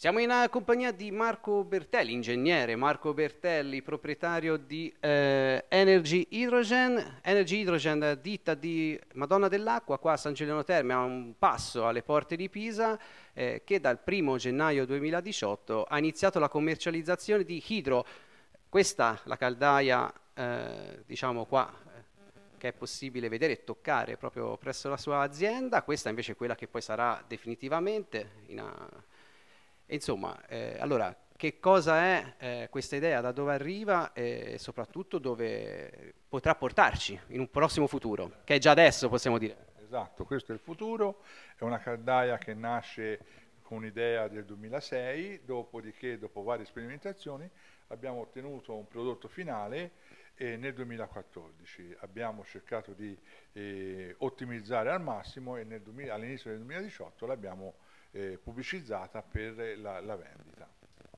Siamo in compagnia di Marco Bertelli, ingegnere Marco Bertelli, proprietario di eh, Energy Hydrogen. Energy Hydrogen, ditta di Madonna dell'Acqua, qua a San Giuliano Terme, a un passo alle porte di Pisa, eh, che dal 1 gennaio 2018 ha iniziato la commercializzazione di Hydro. Questa, la caldaia, eh, diciamo qua, eh, che è possibile vedere e toccare proprio presso la sua azienda. Questa invece è quella che poi sarà definitivamente in... A, Insomma, eh, allora, che cosa è eh, questa idea, da dove arriva e soprattutto dove potrà portarci in un prossimo futuro, che è già adesso possiamo dire. Esatto, questo è il futuro, è una caldaia che nasce con un'idea del 2006, dopodiché dopo varie sperimentazioni abbiamo ottenuto un prodotto finale e eh, nel 2014 abbiamo cercato di eh, ottimizzare al massimo e all'inizio del 2018 l'abbiamo ottenuto eh, pubblicizzata per la, la vendita.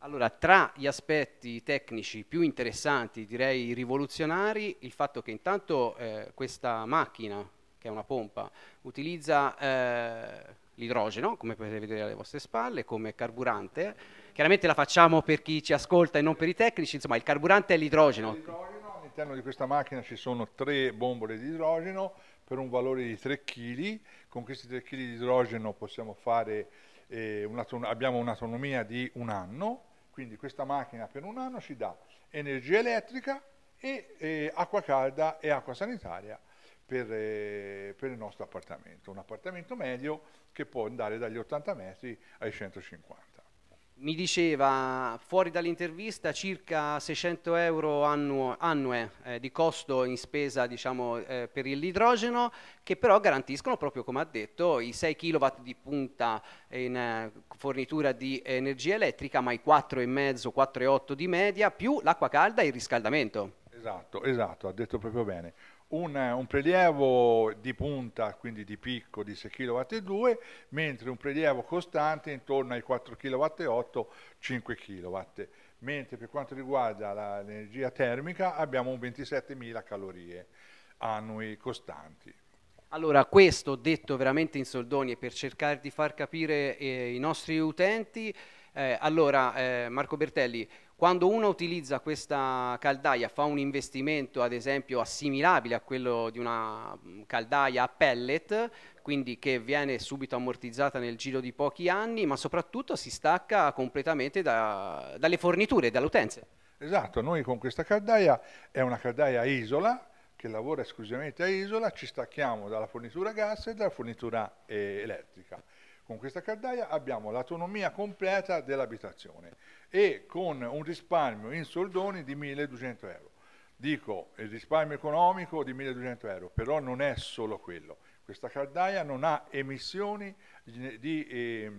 Allora, tra gli aspetti tecnici più interessanti, direi rivoluzionari, il fatto che intanto eh, questa macchina, che è una pompa, utilizza eh, l'idrogeno, come potete vedere alle vostre spalle, come carburante. Chiaramente la facciamo per chi ci ascolta e non per i tecnici, insomma il carburante è l'idrogeno. All'interno di questa macchina ci sono tre bombole di idrogeno per un valore di 3 kg. Con questi 3 kg di idrogeno fare, eh, una, abbiamo un'autonomia di un anno, quindi questa macchina per un anno ci dà energia elettrica e eh, acqua calda e acqua sanitaria per, eh, per il nostro appartamento. Un appartamento medio che può andare dagli 80 metri ai 150 mi diceva fuori dall'intervista circa 600 euro annuo, annue eh, di costo in spesa diciamo, eh, per l'idrogeno che però garantiscono proprio come ha detto i 6 kW di punta in eh, fornitura di energia elettrica ma i 4,5, 4,8 di media più l'acqua calda e il riscaldamento. Esatto, esatto, ha detto proprio bene un, un, prelievo di punta, quindi di picco di 6,2 kW, mentre un prelievo costante intorno ai 4,8 kW, 5 kW. Mentre per quanto riguarda l'energia termica abbiamo un 27.000 calorie annui costanti. Allora, questo detto veramente in soldoni e per cercare di far capire eh, i nostri utenti, eh, allora, eh, Marco Bertelli, quando uno utilizza questa caldaia, fa un investimento ad esempio assimilabile a quello di una mm, caldaia a pellet, quindi che viene subito ammortizzata nel giro di pochi anni, ma soprattutto si stacca completamente da, dalle forniture, dall'utenza. Esatto, noi con questa caldaia, è una caldaia a isola, che lavora esclusivamente a isola, ci stacchiamo dalla fornitura gas e dalla fornitura eh, elettrica con questa caldaia abbiamo l'autonomia completa dell'abitazione e con un risparmio in soldoni di 1200 euro. Dico il risparmio economico di 1200 euro, però non è solo quello. Questa caldaia non ha emissioni eh,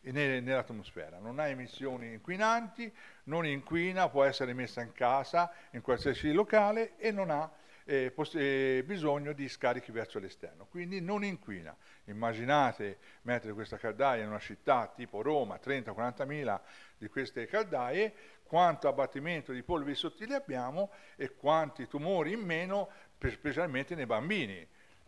nell'atmosfera, non ha emissioni inquinanti, non inquina, può essere messa in casa, in qualsiasi locale e non ha emissioni. Eh, eh, bisogno di scarichi verso l'esterno, quindi non inquina. Immaginate mettere questa caldaia in una città tipo Roma, 30-40 mila di queste caldaie, quanto abbattimento di polveri sottili abbiamo e quanti tumori in meno, specialmente nei bambini.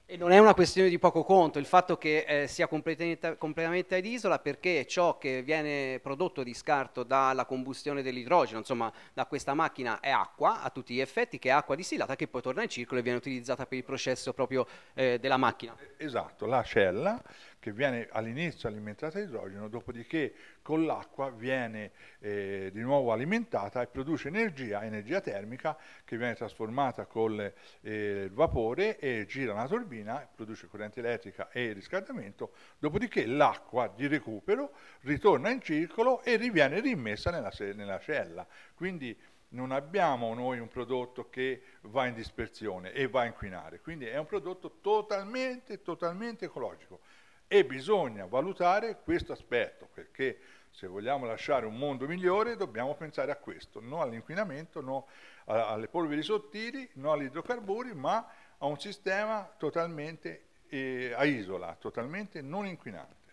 E non è una questione di poco conto il fatto che eh, sia completamente, completamente ad isola perché ciò che viene prodotto di scarto dalla combustione dell'idrogeno, insomma da questa macchina è acqua a tutti gli effetti, che è acqua distillata che poi torna in circolo e viene utilizzata per il processo proprio eh, della macchina. Esatto, la cella che viene all'inizio alimentata a idrogeno, dopodiché con l'acqua viene eh, di nuovo alimentata e produce energia, energia termica, che viene trasformata col eh, vapore e gira una turbina, produce corrente elettrica e riscaldamento, dopodiché l'acqua di recupero ritorna in circolo e riviene rimessa nella, nella cella. Quindi non abbiamo noi un prodotto che va in dispersione e va a inquinare, quindi è un prodotto totalmente, totalmente ecologico e bisogna valutare questo aspetto perché se vogliamo lasciare un mondo migliore dobbiamo pensare a questo, non all'inquinamento, non alle polveri sottili, non agli idrocarburi, ma a un sistema totalmente eh, a isola, totalmente non inquinante.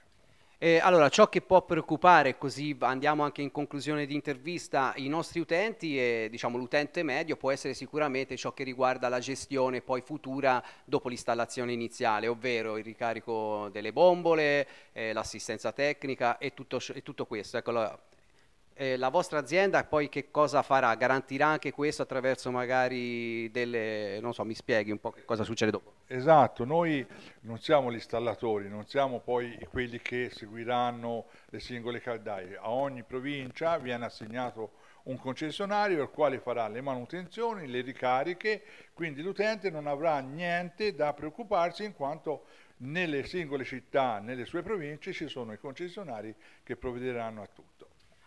Eh, allora, ciò che può preoccupare, così andiamo anche in conclusione di intervista, i nostri utenti e diciamo, l'utente medio può essere sicuramente ciò che riguarda la gestione poi futura dopo l'installazione iniziale, ovvero il ricarico delle bombole, eh, l'assistenza tecnica e tutto, e tutto questo. Ecco, allora, eh, la vostra azienda poi che cosa farà? Garantirà anche questo attraverso magari delle, non so, mi spieghi un po' che cosa succede dopo. Esatto, noi non siamo gli installatori, non siamo poi quelli che seguiranno le singole caldaie, a ogni provincia viene assegnato un concessionario il quale farà le manutenzioni, le ricariche, quindi l'utente non avrà niente da preoccuparsi in quanto nelle singole città, nelle sue province ci sono i concessionari che provvederanno a tutto.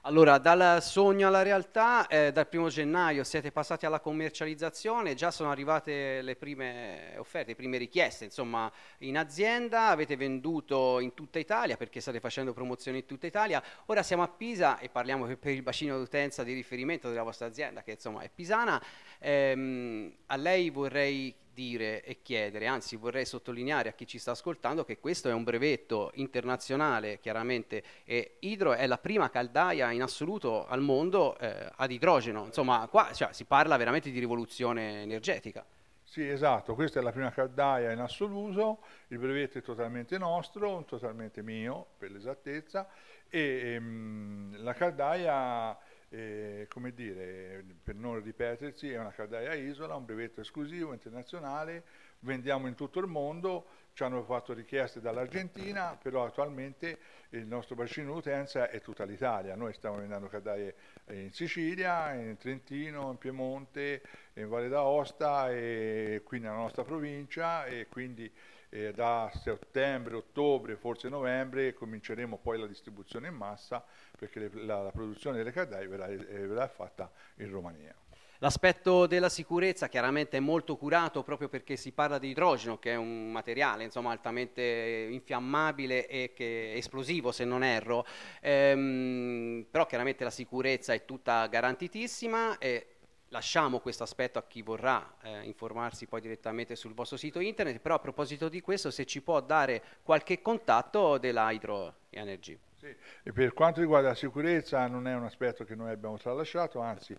Allora, dal sogno alla realtà, eh, dal primo gennaio siete passati alla commercializzazione, già sono arrivate le prime offerte, le prime richieste, insomma, in azienda, avete venduto in tutta Italia perché state facendo promozioni in tutta Italia, ora siamo a Pisa e parliamo per il bacino d'utenza di riferimento della vostra azienda, che insomma è pisana, ehm, a lei vorrei dire e chiedere, anzi vorrei sottolineare a chi ci sta ascoltando che questo è un brevetto internazionale chiaramente e Idro è la prima caldaia in assoluto al mondo eh, ad idrogeno, insomma qua cioè, si parla veramente di rivoluzione energetica. Sì, esatto, questa è la prima caldaia in assoluto, il brevetto è totalmente nostro, totalmente mio per l'esattezza e ehm, la caldaia e, come dire, per non ripetersi, è una caldaia isola, un brevetto esclusivo internazionale, vendiamo in tutto il mondo, ci hanno fatto richieste dall'Argentina, però attualmente il nostro bacino d'utenza è tutta l'Italia, noi stiamo vendendo caldaie eh, in Sicilia, in Trentino, in Piemonte, in Valle d'Aosta e qui nella nostra provincia e quindi eh, da settembre, ottobre, forse novembre cominceremo poi la distribuzione in massa perché le, la, la, produzione delle caldaie verrà, verrà fatta in Romania. L'aspetto della sicurezza chiaramente è molto curato proprio perché si parla di idrogeno che è un materiale insomma, altamente infiammabile e esplosivo se non erro, ehm, però chiaramente la sicurezza è tutta garantitissima e lasciamo questo aspetto a chi vorrà eh, informarsi poi direttamente sul vostro sito internet, però a proposito di questo se ci può dare qualche contatto della Hydro Energy. Sì. E per quanto riguarda la sicurezza non è un aspetto che noi abbiamo tralasciato, anzi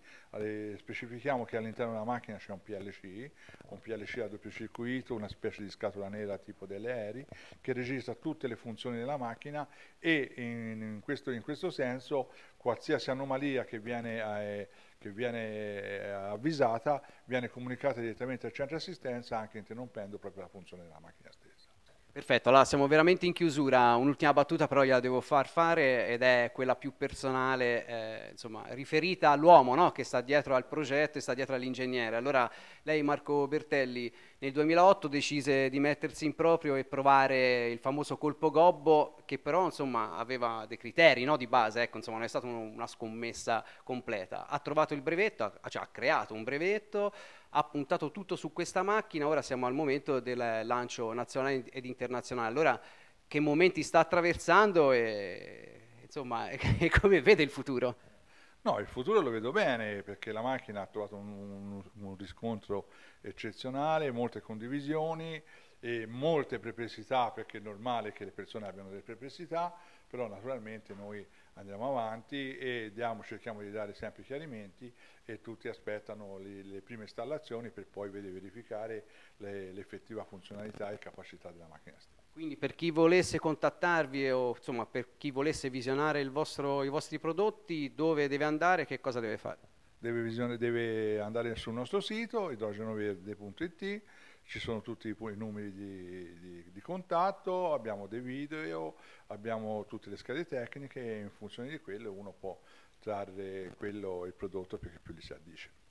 specifichiamo che all'interno della macchina c'è un PLC, un PLC a doppio circuito, una specie di scatola nera tipo delle aerei, che registra tutte le funzioni della macchina e in, in, questo, in questo, senso qualsiasi anomalia che viene, eh, che viene eh, avvisata viene comunicata direttamente al centro assistenza anche interrompendo proprio la funzione della macchina stessa. Perfetto, allora siamo veramente in chiusura, un'ultima battuta però gliela devo far fare ed è quella più personale, eh, insomma, riferita all'uomo no? che sta dietro al progetto e sta dietro all'ingegnere. Allora lei Marco Bertelli nel 2008 decise di mettersi in proprio e provare il famoso colpo gobbo che però insomma, aveva dei criteri no? di base, ecco, insomma, non è stata una scommessa completa. Ha trovato il brevetto, ha, cioè, ha creato un brevetto, ha puntato tutto su questa macchina, ora siamo al momento del lancio nazionale ed internazionale. Allora che momenti sta attraversando e, insomma, e come vede il futuro? No, il futuro lo vedo bene perché la macchina ha trovato un, un, un riscontro eccezionale, molte condivisioni e molte perplessità perché è normale che le persone abbiano delle perplessità, però naturalmente noi andiamo avanti e diamo, cerchiamo di dare sempre chiarimenti e tutti aspettano le, le prime installazioni per poi verificare l'effettiva funzionalità e capacità della macchina stessa. Quindi per chi volesse contattarvi o insomma, per chi volesse visionare vostro, i vostri prodotti, dove deve andare e che cosa deve fare? Deve, visione, deve, andare sul nostro sito idrogenoverde.it, ci sono tutti i, i numeri di, di, di, contatto, abbiamo dei video, abbiamo tutte le schede tecniche e in funzione di quello uno può trarre quello, il prodotto che più gli si addice.